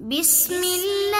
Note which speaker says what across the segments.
Speaker 1: तहरीन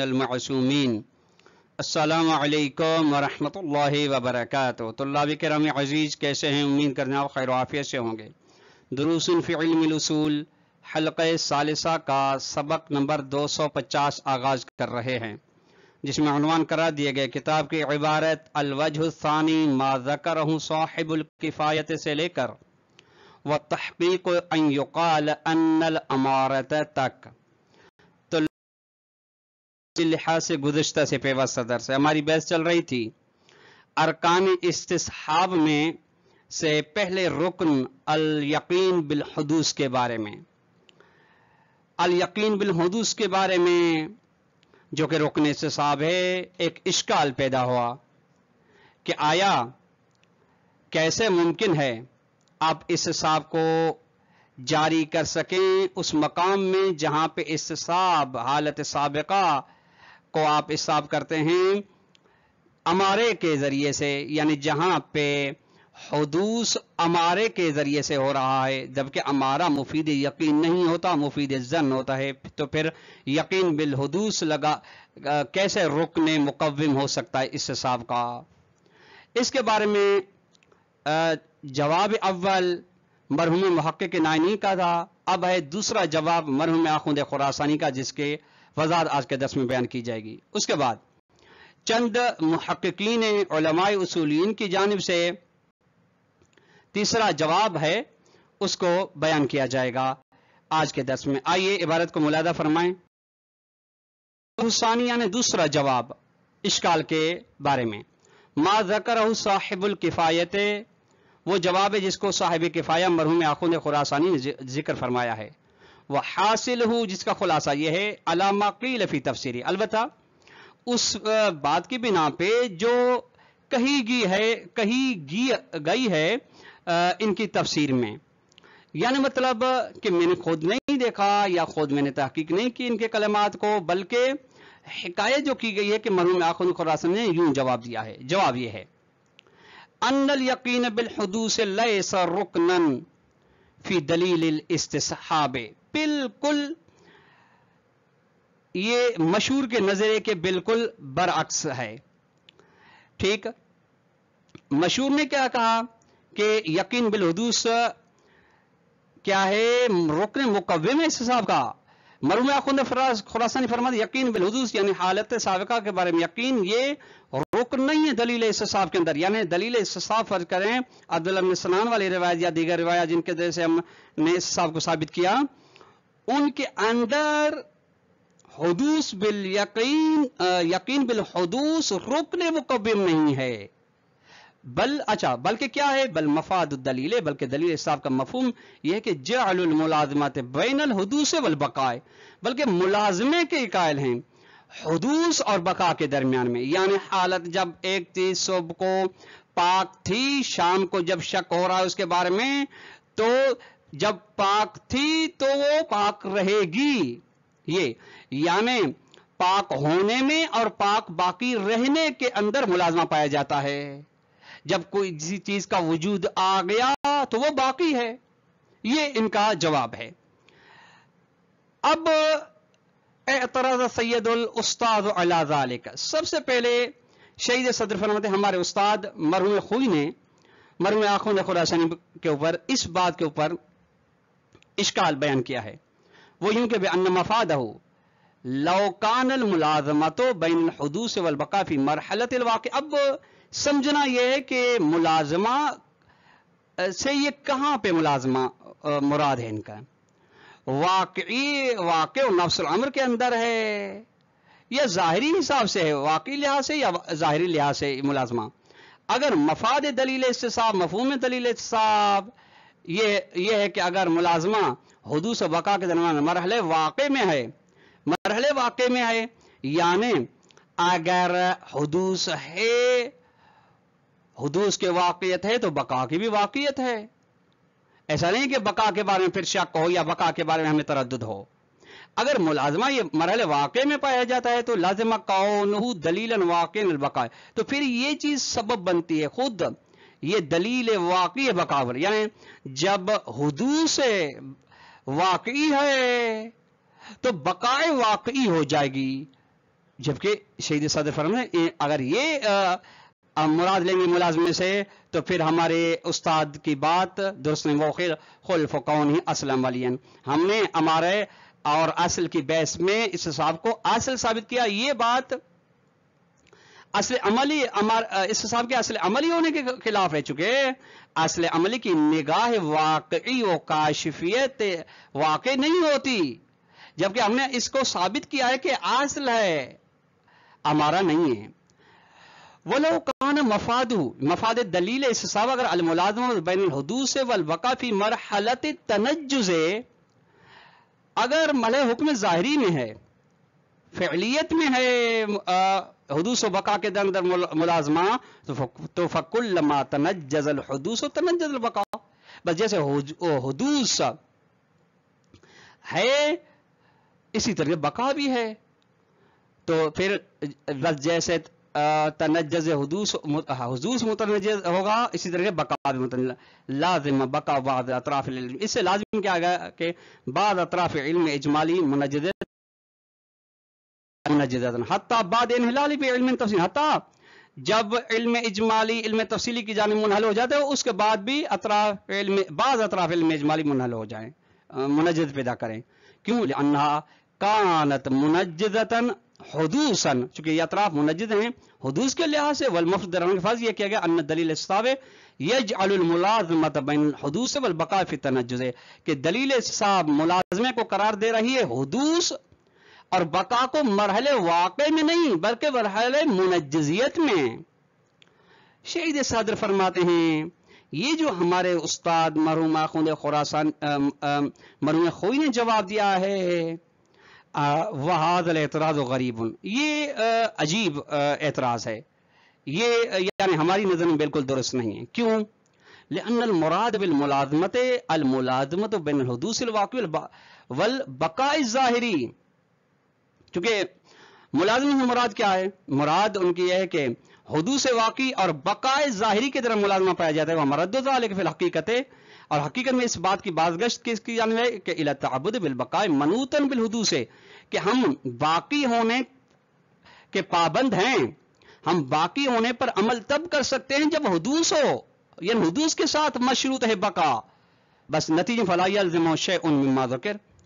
Speaker 1: अल मासूमीन अस्सलाम वालेकुम व अजीज़ कैसे हैं उम्मीद करना खैर आफियत से होंगे दुरूसन फ़िल्मिलसूल हल्के सालिसा का सबक नंबर 250 आगाज़ कर रहे हैं जिसमें अनवान करा दिए गए किताब की इबारत अलवजहानी मा जकर साहिबुल्किफ़ायत से लेकर व तहकीक अमारत तक तो लिहाज से गुज्त से पेवा सदर से हमारी बहस चल रही थी अरकान इसहाब में से पहले रुकन अल यकीन बिल हदूस के बारे में अल यकीन बिल हदूस के बारे में जो कि रुकने से साब है एक इश्काल पैदा हुआ कि आया कैसे मुमकिन है आप इस साब को जारी कर सकें उस मकाम में जहां पे इस साब हालत सबका को आप इस साब करते हैं अमारे के ज़रिए से यानी जहां पे हदूस अमारे के ज़रिए से हो रहा है जबकि अमारा मुफीद यकीन नहीं होता मुफीद जन होता है तो फिर यकीन बिलहदूस लगा कैसे रुकने मुकवम हो सकता है इस हिसाब का इसके बारे में जवाब अव्वल मरहूम महक़ के नायनी का था अब है दूसरा जवाब मरहूम आखुद खुरासानी का जिसके वजात आज के दस में बयान की जाएगी उसके बाद चंद महक्कीन उलमाय उसूलिन की जानब से तीसरा जवाब है उसको बयान किया जाएगा आज के दस में आइए इबारत को मुलादा फरमाएं हुसानिया ने दूसरा जवाब इश्काल के बारे में मा जकर साहिबुल किफ़ायत वो जवाब है जिसको साहिब किफ़ाया मरहूम आखों ने खुरासानी ने जिक्र फरमाया है वह हासिल हूं जिसका खुलासा यह है अलामा की लफी तफसरी अलबत् उस बात की बिना पे जो कही गई है कही गई है इनकी तफसीर में यानी मतलब कि मैंने खुद नहीं देखा या खुद मैंने तहकीक नहीं की इनके कलमात को बल्कि हकायत जो की गई है कि मरहूम आखन खुरासन ने यूं जवाब दिया है जवाब यह है अनल यकीन बिलहदूस रुकनन फी दलील इसहाब बिल्कुल ये मशहूर के नजरे के बिल्कुल बरअक्स है ठीक मशहूर ने क्या कहा कि यकीन हदूस क्या है रुकन मुकवे में इस हिसाब का मरूम खुद खुरासानी फरमा यकीन बिल हदूस यानी हालत सबका के बारे में यकीन ये रुक नहीं है दलील हिसाब के अंदर यानी दलील हिसाब फर्ज करें अब्दुलसनान वाली रिवायत या दीगर रिवायत जिनके जरिए से हमने हिसाब को साबित किया उनके अंदर हदूस बिल यकीन यकीन बिल हदूस रुकने मुकबिम नहीं है बल अच्छा बल्कि क्या है बल मफाद दलील बल्कि दलील साहब का मफहम यह है कि जलमुलाजमत बैन हदूस वल बकाए बल्कि मुलाजमे के कायल हैं हदूस और बका के दरमियान में यानी हालत जब एक थी सुबह को पाक थी शाम को जब शक हो रहा है उसके बारे में तो जब पाक थी तो वो पाक रहेगी ये यानी पाक होने में और पाक बाकी रहने के अंदर मुलाजमा पाया जाता है जब कोई किसी चीज का वजूद आ गया तो वो बाकी है ये इनका जवाब है अब एतराज सैदुल उस्ताद अलाजालिक सबसे पहले शहीद सदर फरमत हमारे उस्ताद मरहूम खुई ने मरहूम आखों ने खुरासनी के ऊपर इस बात के ऊपर इश्काल बयान किया है वो यूं कि बे अन्न मफाद हो लौकानल मुलाजमत बैन हदूस वलबकाफी मरहलत वाक़ अब समझना यह है कि मुलाजमा से ये कहाँ पे मुलाजमा मुराद है इनका वाकई वाक़ नफ्समर के अंदर है या ज़ाहरी हिसाब से है वाकई लिहाज से या ज़ाहरी लिहाज से मुलाजमा अगर मफाद दलील साहब मफहूम दलील इसब ये ये है कि अगर मुलाजमा हदूस वका के दरमियान मरहल वाक़ में है मरहले वाक में आए यानी अगर हदूस है हदूस के वाक़ियत है तो बका की भी वाक़ियत है ऐसा नहीं कि बका के बारे में फिर शक हो या बका के बारे में हमें तरद हो अगर मुलाजमा ये मरहल वाक में पाया जाता है तो लाजमा कौन दलील वाक़ बका तो फिर ये चीज़ सबब बनती है खुद ये दलील वाकई बकावर यानी जब हदूस वाकई है तो बकाए वाकई हो जाएगी जबकि शहीद सदर फरम अगर ये मुराद लेंगे मुलाजमे से तो फिर हमारे उस्ताद की बात दुरुस्त वोखिर खुल्फ कौन ही असलम वाली हमने हमारे और असल की बहस में इस हिसाब को असल साबित किया ये बात असल अमली अमार इस हिसाब के असल अमली होने के खिलाफ रह चुके असल अमली की निगाह वाकई व काशफियत वाकई नहीं होती जबकि हमने इसको साबित किया है कि आसल है हमारा नहीं है वो कान मफादू मफाद दलील इसब अगर अलमुलाजम से वलबका फी मरहलत तनजुज़े अगर मल हुक्म ज़ाहरी में है फैलियत में है हदूस बका के अंदर मुलाजमा तो, तो फ़कुल लमा तनजल हदूस तनजल बका बस जैसे हदूस है इसी तरह बका भी है तो फिर जैसे तनजज हजूस मुतनज होगा इसी तरह बका भी मुतन लाजिम बका बाद अतराफ इससे लाजिम क्या आ गया कि बाद अतराफ इल्म इजमाली मुनज बाद जब इल्म इजमाली इल्म तफसीली की जानब मुनहल हो जाते उसके बाद भी अतराफ इल्म बाद अतराफ इल्म इजमाली मुनहल हो जाए मुनजद पैदा करें क्यों अन्ना कानत मुनजन हदूसन चूंकि ये अतराफ मुनजद हैं हदूस के लिहाज से वल मुफ्त वलमफर्ज यह किया गया अन दलील सावे यज अलमुलाजमत हदूस वल वलबका तनजुज़ कि दलील साब मुलाजमे को करार दे रही है हदूस और बका को मरहले वाक़े में नहीं बल्कि मरहले मुनजियत में शहीद सदर फरमाते हैं ये जो हमारे उस्ताद मरहूम आखुंद खुरासान मरूम खोई ने जवाब दिया है वहादल एतराज़ गरीब ये अजीब एतराज़ है ये यानी हमारी नज़र में बिल्कुल दुरुस्त नहीं है क्यों मुलाजमत बिन हदूसिल बिनहदूसवाक़ वल बकाई ज़ाहरी क्योंकि मुलाजम मुराद क्या है मुराद उनकी यह है कि हदूस वाकई और बकाए ज़ाहरी की तरह मुलाजमा पाया जाता है वह मरदाल फिल हकीकत और हकीकत में इस बात की बाजगश्त किसकी जान है कि इला तबुद बिलबकाय मनूतन बिलहदू से कि हम बाकी होने के पाबंद हैं हम बाकी होने पर अमल तब कर सकते हैं जब हदूस हो यानी हदूस के साथ मशरूत है बका बस नतीजे फलाइया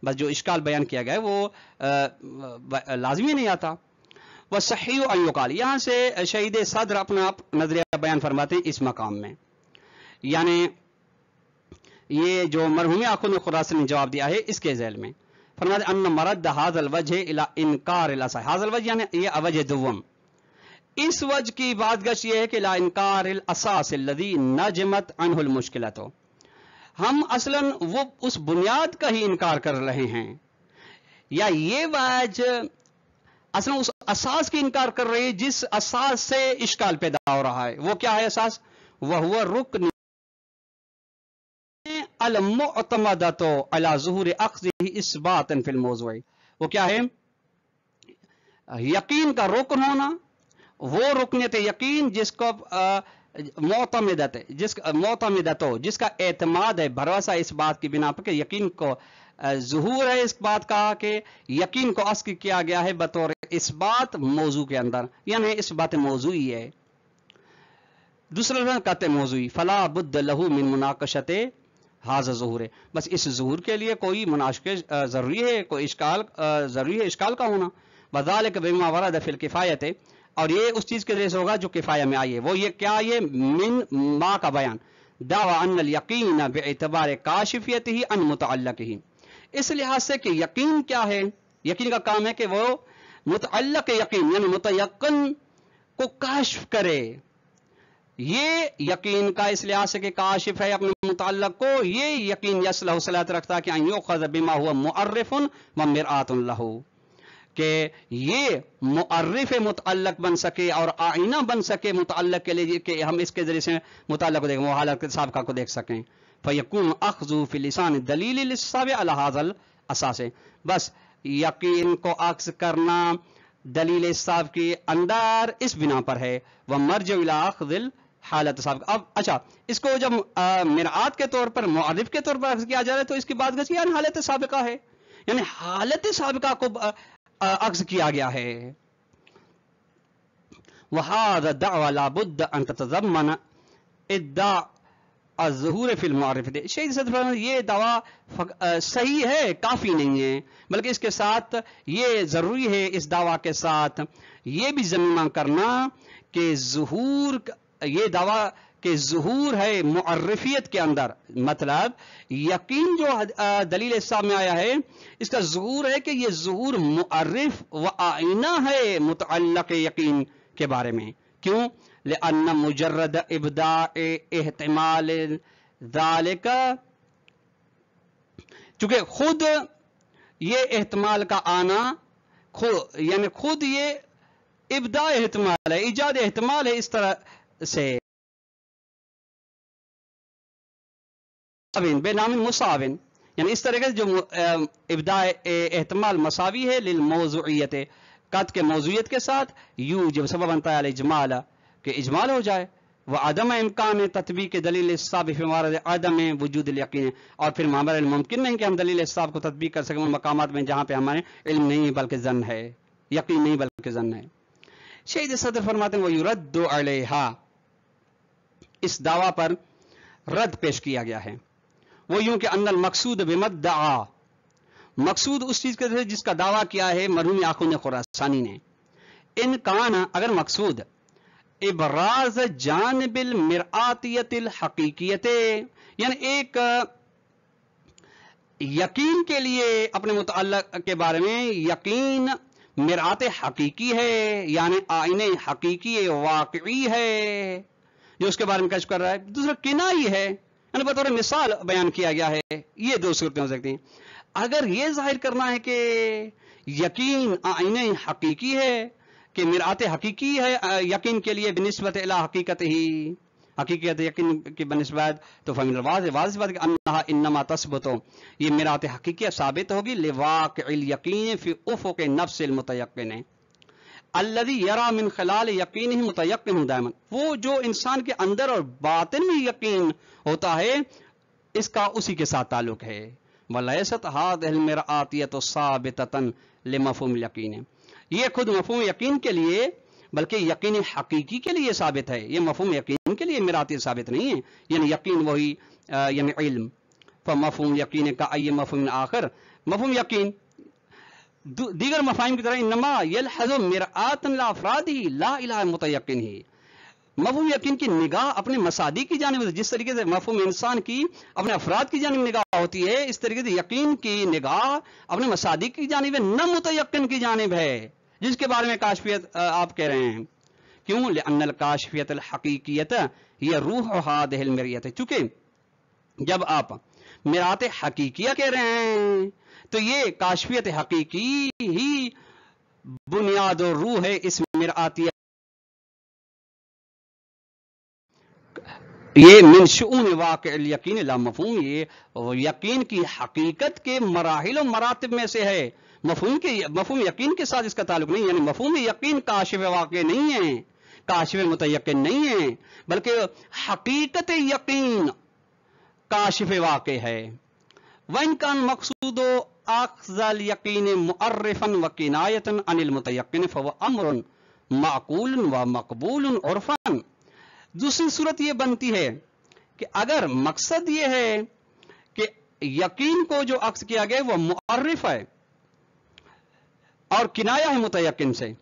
Speaker 1: बस जो इश्काल बयान किया गया है वो लाजमी नहीं आता वह सही अयोकाल यहां से शहीद सदर अपना आप नजरिया बयान फरमाते हैं इस मकाम में यानी ये जो मरहूम आखुद खुदा से जवाब दिया है इसके जैल में फरमाद अन मरद हाजल वज है इला इनकार इला हाजल वज यानी ये अवज दुवम इस वज की बात गश यह है कि ला इनकार असासदी जमत अनहुल मुश्किल तो हम असलन वो उस बुनियाद का ही इनकार कर रहे हैं या ये वज असल उस असास की इनकार कर रही है जिस असास से इश्काल पैदा हो रहा है वो क्या है असास वह हुआ रुकन अलमतमदतो अला जहूर अक्सरी इस बात फिल मौजूद वो क्या है यकीन का रुकन होना वो रुकनत यकीन जिसको मोतमदत जिस मोतमदत हो जिसका एतमाद है भरोसा इस बात की बिना पर यकीन को जहूर है इस बात का कि यकीन को अस्क किया गया है बतौर इस बात मौजू के अंदर यानी इस बात मौजू ही है दूसरा कहते मौजू फला बुद्ध लहू मिन मुनाकशते हाज जहूर है बस इस जहूर के लिए कोई मुनाशे ज़रूरी है कोई इश्काल ज़रूरी है इश्काल का होना बदाल के बेमा वरद दफिल किफ़ायत है और ये उस चीज़ के जरिए होगा जो किफ़ाया में आई है वो ये क्या ये मिन माँ का बयान दावा अन यकीन बेतबार काशिफियत ही अन मुतल ही इस लिहाज से कि यकीन क्या है यकीन का काम है कि वो मुतल यकीन यानी मुतयन को काशफ करे ये यकीन का इस लिहाज से काशिफ है अपने मुताल को ये यकीन यसलत रखता कि आयो खजबिमा हुआ मर्रफ़न व मरातल्लहू के ये मुर्रफ मुतल बन सके और आईना बन सके मुतल के लिए कि हम इसके जरिए से मुतल को देखें वो के सबका को देख सकें फ़यकून अखजू लसान दलील अलहाजल असासे बस यकीन को अक्स करना दलील साहब के अंदर इस बिना पर है वह मर्ज दिल हालत साहब अब अच्छा इसको जब मरात के तौर पर मुआरफ के तौर पर किया जा रहा है तो इसकी बात कैसी यानी हालत सबका है यानी हालत सबका को अक्स किया गया है वहा दावाला बुद्ध अंत तजमन इद्दा जहूर फिल्म शहीद सदर ये दवा सही है काफ़ी नहीं है बल्कि इसके साथ ये ज़रूरी है इस दावा के साथ ये भी जमीमा करना कि जहूर ये दावा के जहूर है मर्रफियत के अंदर मतलब यकीन जो दलील इस्लाम में आया है इसका जहूर है कि यह जहूर मर्रफ व आईना है मुतल यकीन के बारे में क्यों ले लेन मुजरद इबदा एहतमाल दालिका चूंकि खुद ये एहतमाल का आना खुद यानी खुद ये इबदा एहतमाल है ईजाद एहतमाल है इस तरह से बेनाम मुसाविन यानी इस तरीके से जो इबदा मसावी है लिल मौजूत कद के मौजूद के साथ यू जब सब बनता है इजमाल के इजमाल हो जाए वह आदम इम्कान ततबी के दलील साबिफ है आदम वजूद यकीन और फिर हमारा मुमकिन नहीं कि हम दलील साहब को तदबी कर सकें उन मकाम में जहाँ पर हमारे इल्म नहीं बल्कि जन है यकीन नहीं बल्कि जन है शहीद सदर फरमाते हैं वह यूरद अलेहा इस दावा पर रद्द पेश किया गया है वो यूं कि अंदर मकसूद आ मकसूद उस चीज के थे जिसका दावा किया है मरहूम आखुन खुरासानी ने इन कान अगर मकसूद इबराज जान बिल मिरातियत हकीकियत यानी एक यकीन के लिए अपने मुतल के बारे में यकीन मिरात हकीकी है यानी आईने हकीकी वाकई है जो उसके बारे में कश कर रहा है दूसरा किनाई है बतौर मिसाल बयान किया गया है ये दो सूरतें हो सकती हैं अगर ये जाहिर करना है कि यकीन आइने हकीकी है कि मिराते हकीकी है यकीन के लिए बनस्बत अला हकीकत ही हकीकत यकीन की बनस्बत तो फमिल वाज वाज बात अन्ना इनमा तस्बत ये मिरात हकीकी साबित होगी लिवाक यकीन फी उफ के नफ्स मतयन है अल्लदी यरा मिन खलाल यकीन ही मुतयक दायमन वो जो इंसान के अंदर और बातिन में यकीन होता है इसका उसी के साथ ताल्लुक है वलसत हाथ मेरा आती तो साबितन ले मफहम यकीन है ये खुद मफहम यकीन के लिए बल्कि यकीन हकीकी के लिए साबित है ये मफहम यकीन के लिए मिराती साबित नहीं है यानी यकीन वही यानी इल्म फ मफहम यकीन का आइए मफहम आखिर मफहम यकीन दीगर मफाहिम की तरह नमा यल हजम मेरा मेरातन लाफराद ही ला इला मतयकिन ही मफहम यकीन की निगाह अपने मसादी की जानब जिस तरीके से मफहम इंसान की अपने अफराद की जानब निगाह होती है इस तरीके से यकीन की निगाह अपने मसादी की जानब न मुतयकिन की जानब है जिसके बारे में काशफियत आप कह रहे हैं क्यों अनल काशफियत हकीकियत यह रूह हादिल मरियत है चूँकि जब आप मिरात हकीकिया कह रहे हैं तो ये काशफियत हकीकी ही बुनियाद और रूह है इस मिरातिया ये मिनशून वाक़ यकीन लामफूम ये यकीन की हकीकत के मराहल और मरातब में से है मफहम के मफहूम यकीन के साथ इसका ताल्लुक नहीं यानी मफहम यकीन काशिफ वाक़ नहीं है काशिफ मुत नहीं है बल्कि हकीकत यकीन काशिफ वाक़ है वन कान मकसूद अफजल यकीन मुर्रफन व किनायतन अनिल मतयन फ़व अमर माकूल व मकबूल उर्फ़न दूसरी सूरत यह बनती है कि अगर मकसद यह है कि यकीन को जो अक्स किया गया वह मुर्रफ है और किनाया है मुतयन से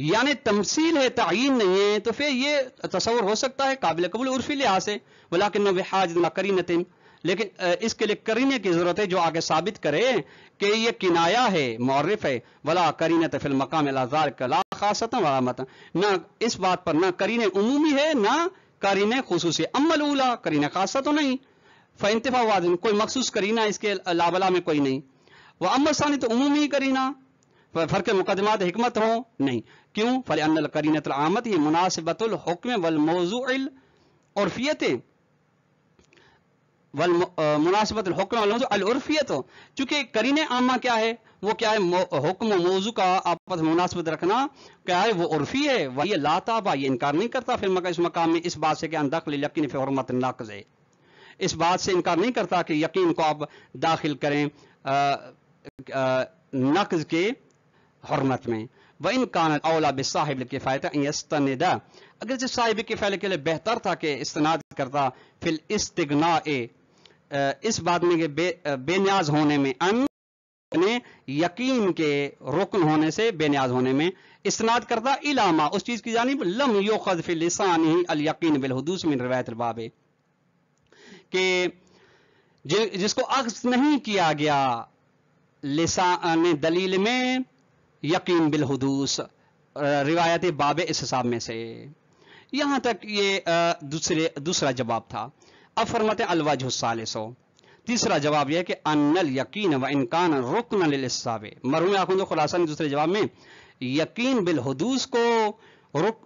Speaker 1: यानी तमसील है तयन नहीं है तो फिर ये तस्वर हो सकता है काबिल कबूल उर्फी लिहाज से वलाकिन करी करीनतिन लेकिन इसके लिए करीने की ज़रूरत है जो आगे साबित करे कि ये किनाया है मौरफ है वला तो फिर मकाम लाजार कला खासत वाला मत ना इस बात पर ना करीने उमूमी है ना करीने खसूस अमल उला करीने खासा तो नहीं फंतफा वाजन कोई मखसूस करीना इसके लाबला में कोई नहीं वह अमल सानी तो उमूमी करीना फर्क मुकदमा हमत हो नहीं क्यों फल अनल आमद ये मुनासिबतुल हुक्म वल मौजूल फियतें वल मुनासिबत हुक्म हो चूंकि करीन आमा क्या है वो क्या है हुक्म मौजू का आपस मुनासिबत रखना क्या है वो उर्फी है वही लाताबा ये इनकार नहीं करता फिर मगर इस मकाम में इस बात से कि अंदखल यकीन फरमत नाकज है इस बात से इनकार नहीं करता कि यकीन को आप दाखिल करें नकज के हरमत में व इन कान अवला बिसाहिब किफ़ायत अगर अगरचे साहिब किफ़ायत के लिए बेहतर था कि इस्तनाद करता फिल इस्तना इस बात में के बे, बेन्याज होने में अन ने यकीन के रुकन होने से बेन्याज होने में इस्तनाद करता इलामा उस चीज़ की जानब लम योखद फिलसान ही अल यकीन बिलहदूस मिन रवायत बाबे के जि, जिसको अक्स नहीं किया गया लिसान दलील में यकीन बिलहदूस रिवायत बाब इसब में से यहाँ तक ये दूसरे दूसरा जवाब था अब फरमत अलवाजो तीसरा जवाब यह कि अनल यकीन व इनकान रुकनसाब मरहूम आखुंद खुलासा ने दूसरे जवाब में यकीन बिलहदूस को रुक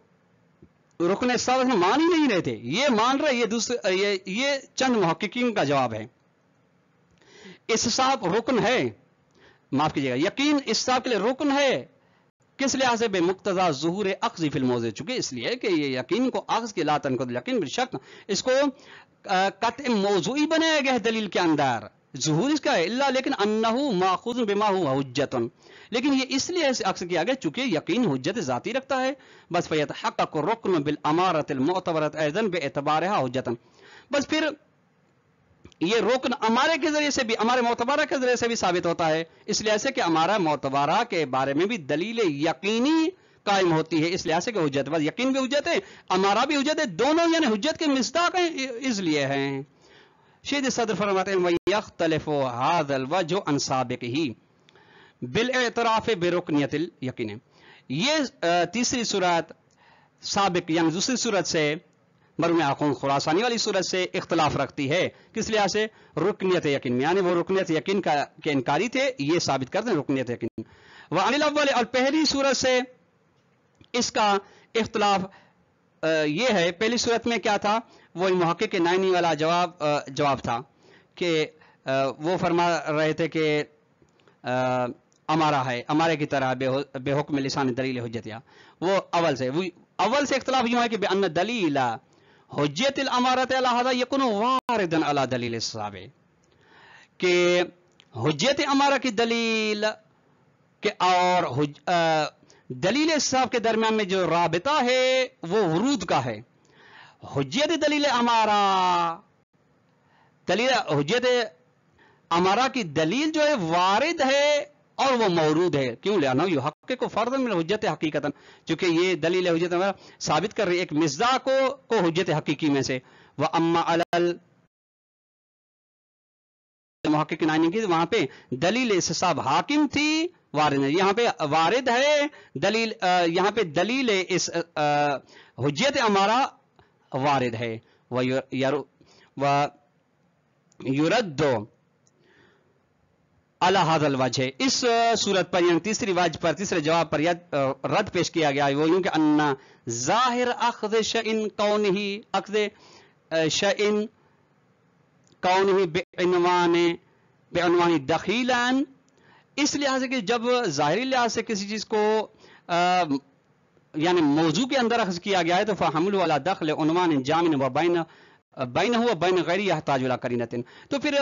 Speaker 1: रुकन साहब मान ही नहीं रहे थे ये मान रहे ये दूसरे ये ये चंद महक्कीन का जवाब है इस साहब रुकन है माफ कीजिएगा यकीन इससाब के लिए रुकन है किस लिहाज से बेमुक्तजा जहूर अक्जी फिल्म चुके इसलिए कि ये यकीन को अक्स के लातन यकीन बेशक इसको कत मौजूद बनाया गया है दलील के अंदर जहूर इसका है इला लेकिन अन्नहु माखुज बेमा हुआ लेकिन ये इसलिए इस अक्स किया गया चूंकि यकीन हजत ज़ाती रखता है बस फैत हक रुकन बिल अमारत मोतबरत बे एतबार हजतन बस फिर ये रुकन अमारे के जरिए से भी हमारे मोतबारा के जरिए से भी साबित होता है इस लिहाज से कि हमारा मोतबारा के बारे में भी दलील यकीनी कायम होती है इस लिहाज से कि हजत यकीन भी हजत है हमारा भी हजत है दोनों यानी हजत के मिसदाक इसलिए हैं शेद सदर फरमाते हैं वही वह तलफ व जो अनसाबिक ही बिल एतराफ़ बेरुकनीतिल यकीन ये तीसरी सूरत सबक यानी दूसरी सूरत से मरम खुरासानी वाली सूरत से इख्तलाफ रखती है किस लिहाज से रुकनीत यकीन यानी वो रुकनीत यकीन का के इनकारी थे ये साबित करते हैं रुकनीत यकीन वह अनिल अव्वल और पहली सूरत से इसका इख्तलाफ ये है पहली सूरत में क्या था वही मौके के नाइनी वाला जवाब जवाब था कि वो फरमा रहे थे कि अमारा है अमारे की तरह बेहुक में लिसान दलील जतिया वो अवल से वो अवल से इख्तलाफ यूँ है कि बेअन दलीला हजत अमारत अलहदा यकुन वारदन अला दलील साबे के हजियत अमारा की दलील के और दलील साहब के दरमियान में जो राबता है वो वरूद का है हजियत दलील अमारा दलील हजियत अमारा की दलील जो है वारिद है और वो मौरूद है क्यों ले आना हक को फर्द में हजत हकीकता चूंकि ये दलील हजत साबित कर रही है एक मिर्जा को को हजत हकीकी में से वह अम्मा अलल महक की वहां पे दलील इसब हाकिम थी वारिद यहां पे वारिद है दलील यहां पे दलील इस हजियत हमारा वारिद है वह युरद अलाहादल वजह इस सूरत पर यानी तीसरी वाज पर तीसरे जवाब पर रद्द पेश किया गया वो यूं कि अन्ना जाहिर अखद इन कौन ही अखद इन कौन ही बेनवान बेनवानी दखील इस लिहाज से कि जब ज़ाहरी लिहाज से किसी चीज़ को यानी मौजू के अंदर अखज किया गया है तो फ़ाहमल वाला दखल उनवान जामिन व बैन बैन हुआ बैन गैर ताजुला करीन तो फिर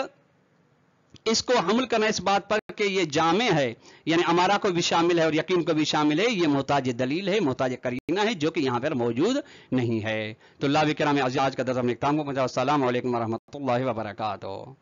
Speaker 1: इसको हमल करना इस बात पर कि ये जामे है यानी अमारा को भी शामिल है और यकीन को भी शामिल है ये मोहताज दलील है मोहताज करीना है जो कि यहाँ पर मौजूद नहीं है तो ला विक्राम आज का दर्ज हम को पहुंचा असल वरहमल वबरकू